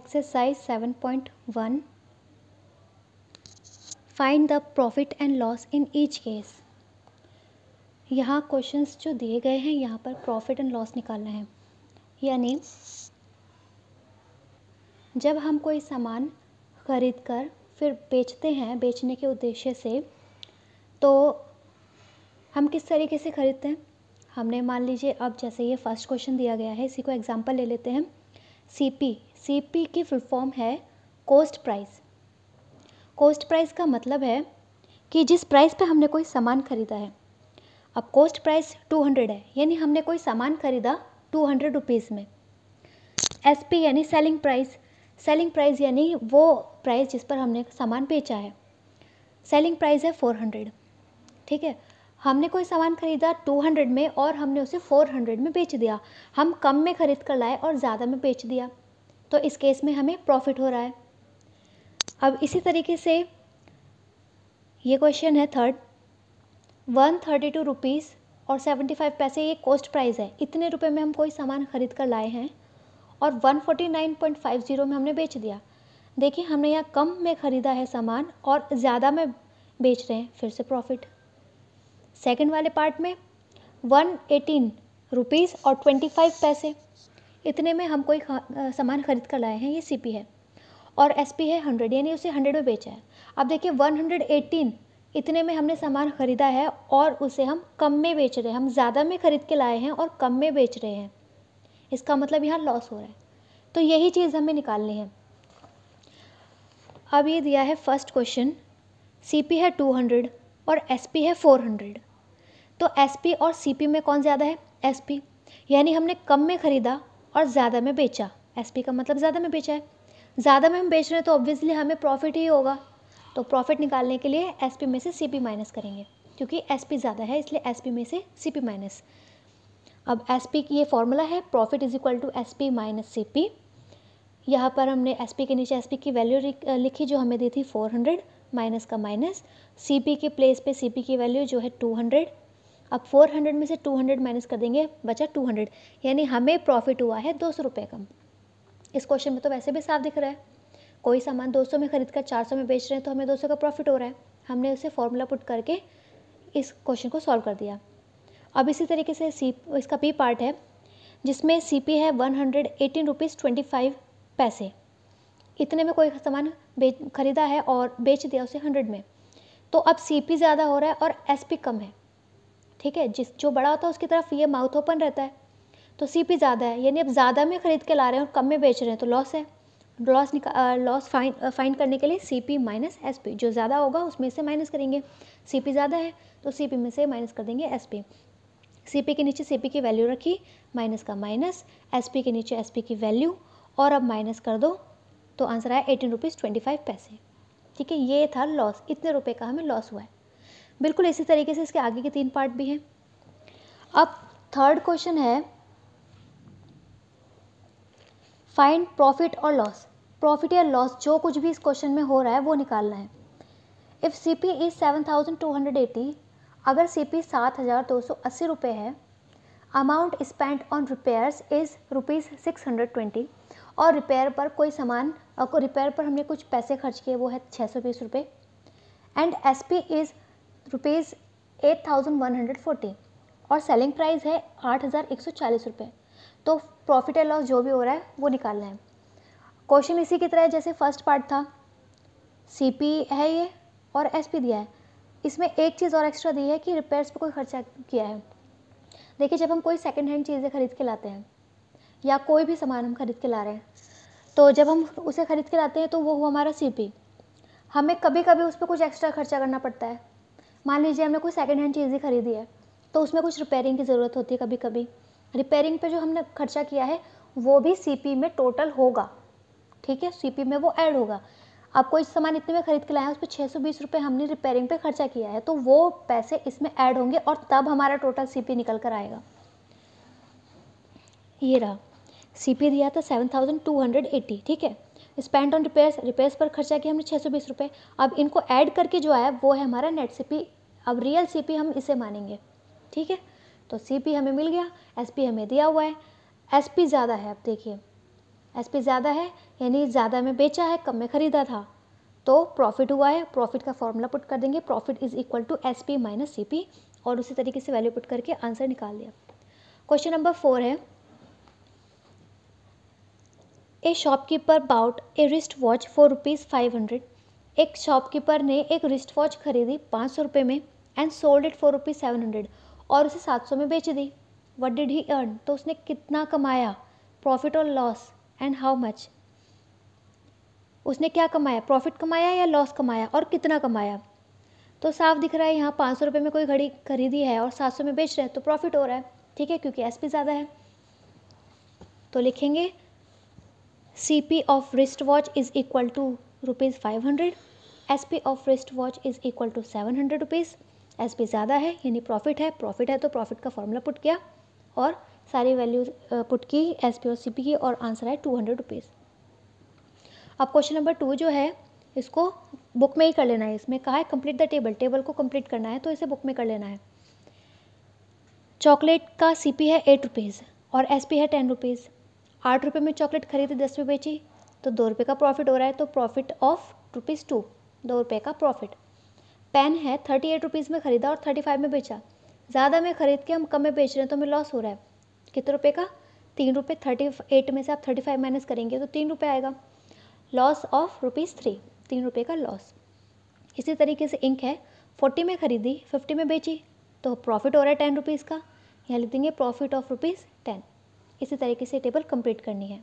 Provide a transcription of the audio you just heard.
exercise seven point one find the profit and loss in each case यहाँ questions जो दिए गए हैं यहाँ पर प्रॉफिट एंड लॉस निकालना है यानी जब हम कोई सामान खरीद कर फिर बेचते हैं बेचने के उद्देश्य से तो हम किस तरीके से खरीदते हैं हमने मान लीजिए अब जैसे ये फर्स्ट क्वेश्चन दिया गया है इसी को एग्जांपल ले लेते हैं सी पी सी पी की फुल फॉर्म है कोस्ट प्राइस कोस्ट प्राइस का मतलब है कि जिस प्राइस पे हमने कोई सामान खरीदा है अब कोस्ट प्राइस टू हंड्रेड है यानी हमने कोई सामान खरीदा टू हंड्रेड रुपीज़ में एस पी यानी सेलिंग प्राइस सेलिंग प्राइस यानी वो प्राइस जिस पर हमने सामान बेचा है सेलिंग प्राइस है फोर हंड्रेड ठीक है हमने कोई सामान ख़रीदा 200 में और हमने उसे 400 में बेच दिया हम कम में ख़रीद कर लाए और ज़्यादा में बेच दिया तो इस केस में हमें प्रॉफिट हो रहा है अब इसी तरीके से ये क्वेश्चन है third one thirty two rupees और सेवेंटी फाइव पैसे ये कॉस्ट प्राइस है इतने रुपए में हम कोई सामान ख़रीद कर लाए हैं और one forty nine point five zero में हमने बेच दिया देखिए हमने यहाँ कम में ख़रीदा है सामान और ज़्यादा में बेच रहे हैं फिर से प्रॉफिट सेकंड वाले पार्ट में वन एटीन रुपीज़ और ट्वेंटी फाइव पैसे इतने में हम कोई सामान खरीद कर लाए हैं ये सीपी है और एसपी है हंड्रेड यानी उसे हंड्रेड में बेचा है अब देखिए वन हंड्रेड एटीन इतने में हमने सामान ख़रीदा है और उसे हम कम में बेच रहे हैं हम ज़्यादा में ख़रीद के लाए हैं और कम में बेच रहे हैं इसका मतलब यहाँ लॉस हो रहा है तो यही चीज़ हमें निकालनी है अब ये दिया है फर्स्ट क्वेश्चन सी पी है टू हंड्रेड और एस पी है फोर हंड्रेड तो एस पी और सी पी में कौन ज़्यादा है एस पी यानी हमने कम में ख़रीदा और ज़्यादा में बेचा एस पी का मतलब ज़्यादा में बेचा है ज़्यादा में हम बेच रहे हैं तो ऑब्वियसली हमें प्रॉफिट ही होगा तो प्रॉफिट निकालने के लिए एस पी में से सी पी माइनस करेंगे क्योंकि एस पी ज़्यादा है इसलिए एस पी में से सी पी माइनस अब एस पी की ये फॉर्मूला है profit is equal to S P minus C P यहाँ पर हमने एस पी के नीचे एस पी की वैल्यू लिखी जो हमें दी थी फोर हंड्रेड माइनस का माइनस सी पी के प्लेस पे सी पी की वैल्यू जो है टू हंड्रेड अब 400 में से 200 माइनस कर देंगे बचा 200 यानी हमें प्रॉफिट हुआ है दो सौ रुपये का इस क्वेश्चन में तो वैसे भी साफ दिख रहा है कोई सामान 200 में खरीद कर चार में बेच रहे हैं तो हमें 200 का प्रॉफिट हो रहा है हमने उसे फॉर्मूला पुट करके इस क्वेश्चन को सॉल्व कर दिया अब इसी तरीके से सी इसका पी पार्ट है जिसमें सी पी है one hundred eighteen rupees twenty five पैसे इतने में कोई सामान खरीदा है और बेच दिया उसे हंड्रेड में तो अब सी पी ज़्यादा हो रहा है और एस पी कम है ठीक है जिस जो बड़ा होता है उसकी तरफ ये माउथ ओपन रहता है तो सी पी ज़्यादा है यानी अब ज़्यादा में ख़रीद के ला रहे हैं और कम में बेच रहे हैं तो लॉस है लॉस निकाल लॉस फाइन फाइन करने के लिए C P minus S P जो ज़्यादा होगा उसमें से माइनस करेंगे सी पी ज़्यादा है तो सी पी में से माइनस कर देंगे एस पी सी पी के नीचे सी पी की वैल्यू रखी माइनस का माइनस एस पी के नीचे एस पी की वैल्यू और अब माइनस कर दो तो आंसर आया एटीन रुपीज़ ट्वेंटी फाइव पैसे ठीक है ये था लॉस इतने रुपए का हमें लॉस हुआ है बिल्कुल इसी तरीके से इसके आगे के तीन पार्ट भी हैं अब थर्ड क्वेश्चन है फाइंड प्रॉफिट और लॉस प्रॉफिट या लॉस जो कुछ भी इस क्वेश्चन में हो रहा है वो निकालना है if C P is seven thousand two hundred eighty अगर सी पी सात हज़ार दो सौ अस्सी रुपये है amount spend on repairs is rupees six hundred twenty और रिपेयर पर कोई सामान रिपेयर पर हमने कुछ पैसे खर्च किए वो है छः सौ बीस रुपये and S P is rupees eight thousand one hundred forty और सेलिंग प्राइस है आठ हज़ार एक सौ चालीस रुपये तो प्रॉफिट एंड लॉस जो भी हो रहा है वो निकालना है क्वेश्चन इसी की तरह जैसे फर्स्ट पार्ट था सी है ये और एस दिया है इसमें एक चीज़ और एक्स्ट्रा दी है कि रिपेयर्स पर कोई खर्चा किया है देखिए जब हम कोई सेकेंड हैंड चीज़ें खरीद के लाते हैं या कोई भी सामान हम खरीद के ला रहे हैं तो जब हम उसे ख़रीद के लाते हैं तो वो हुआ हमारा सी हमें कभी कभी उस पर कुछ एक्स्ट्रा खर्चा करना पड़ता है मान लीजिए हमने कोई सेकेंड हैंड चीज़ ही खरीदी है तो उसमें कुछ रिपेयरिंग की ज़रूरत होती है कभी कभी रिपेयरिंग पे जो हमने खर्चा किया है वो भी सीपी में टोटल होगा ठीक है सीपी में वो ऐड होगा आप कोई सामान इतने में खरीद के लाए हैं उस पर छः सौ बीस रुपये हमने रिपेयरिंग पे खर्चा किया है तो वो पैसे इसमें ऐड होंगे और तब हमारा टोटल सीपी निकल कर आएगा ये रहा सीपी दिया था seven thousand two hundred eighty ठीक है स्पेंड ऑन रिपेयर्स रिपेयर्स पर खर्चा किया हमने छः सौ बीस रुपये अब इनको ऐड करके जो आया वो है हमारा नेट सी अब रियल सी हम इसे मानेंगे ठीक है तो सी हमें मिल गया एस हमें दिया हुआ है एस ज़्यादा है अब देखिए एस ज़्यादा है यानी ज़्यादा में बेचा है कम में ख़रीदा था तो प्रॉफिट हुआ है प्रॉफिट का फॉर्मूला पुट कर देंगे profit is equal to S P minus C P और उसी तरीके से वैल्यू पुट करके आंसर निकाल दिया क्वेश्चन नंबर फोर है a shopkeeper bought a wrist watch for rupees five hundred एक शॉपकीपर ने एक रिस्ट वॉच खरीदी पाँच सौ रुपये में and sold it for rupees seven hundred और उसे सात सौ में बेच दी वट डिड ही अर्न तो उसने कितना कमाया प्रॉफिट और लॉस एंड हाउ मच उसने क्या कमाया प्रॉफिट कमाया या लॉस कमाया और कितना कमाया तो साफ दिख रहा है यहाँ पाँच सौ रुपये में कोई घड़ी खरीदी है और सात सौ में बेच रहे हैं तो प्रॉफिट हो रहा है ठीक है क्योंकि एस पी ज़्यादा है तो लिखेंगे C P of wrist watch is equal to rupees five hundred S P of wrist watch is equal to seven hundred rupees S P ज़्यादा है यानी प्रॉफिट है प्रॉफिट है तो प्रॉफिट का फॉर्मूला पुट किया और सारी वैल्यू पुट की एस पी और सी पी की और आंसर है टू हंड्रेड रुपीज़ अब क्वेश्चन नंबर टू जो है इसको बुक में ही कर लेना है इसमें कहा है कंप्लीट द टेबल टेबल को कंप्लीट करना है तो इसे बुक में कर लेना है चॉकलेट का सी पी है एट रुपीज़ और एस पी है टेन रुपीज़ आठ रुपये में चॉकलेट खरीदी दस में बेची तो दो रुपये का प्रॉफिट हो रहा है तो प्रॉफिट ऑफ रुपीज़ टू दो रुपये का प्रॉफिट पेन है थर्टी एट रुपीज़ में ख़रीदा और थर्टी फाइव में बेचा ज़्यादा में ख़रीद के हम कम में बेच रहे हैं तो हमें लॉस हो रहा है कितने रुपये का तीन रुपये थर्टी एट में से आप थर्टी फाइव माइनस करेंगे तो तीन रुपये आएगा लॉस ऑफ रुपीज़ थ्री तीन रुपये का लॉस इसी तरीके से इंक है फोर्टी में ख़रीदी फिफ्टी में बेची तो प्रॉफिट हो रहा है टेन रुपीज़ का यहाँ लिख देंगे प्रॉफिट ऑफ रुपीज़ टेन इसी तरीके से टेबल कंप्लीट करनी है